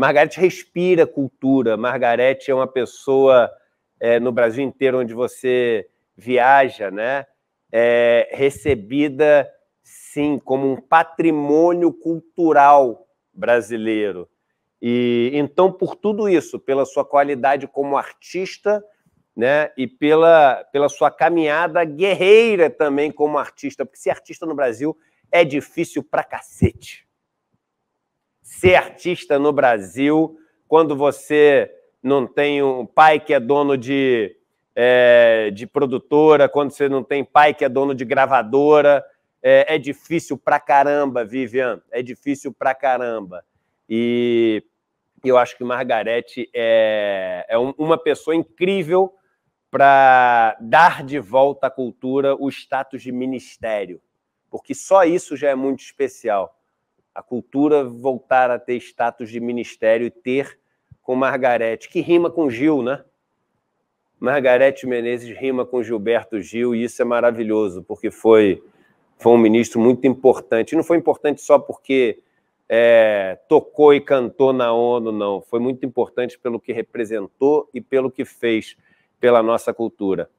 Margarete respira cultura. Margarete é uma pessoa é, no Brasil inteiro onde você viaja, né? É, recebida sim como um patrimônio cultural brasileiro. E então por tudo isso, pela sua qualidade como artista, né, e pela, pela sua caminhada guerreira também como artista, porque ser artista no Brasil é difícil pra cacete ser artista no Brasil quando você não tem um pai que é dono de, é, de produtora, quando você não tem pai que é dono de gravadora. É, é difícil pra caramba, Vivian. É difícil pra caramba. E eu acho que Margarete é, é um, uma pessoa incrível para dar de volta à cultura o status de ministério, porque só isso já é muito especial a cultura voltar a ter status de ministério e ter com Margarete, que rima com Gil, né? Margarete Menezes rima com Gilberto Gil, e isso é maravilhoso, porque foi, foi um ministro muito importante. E não foi importante só porque é, tocou e cantou na ONU, não. Foi muito importante pelo que representou e pelo que fez pela nossa cultura.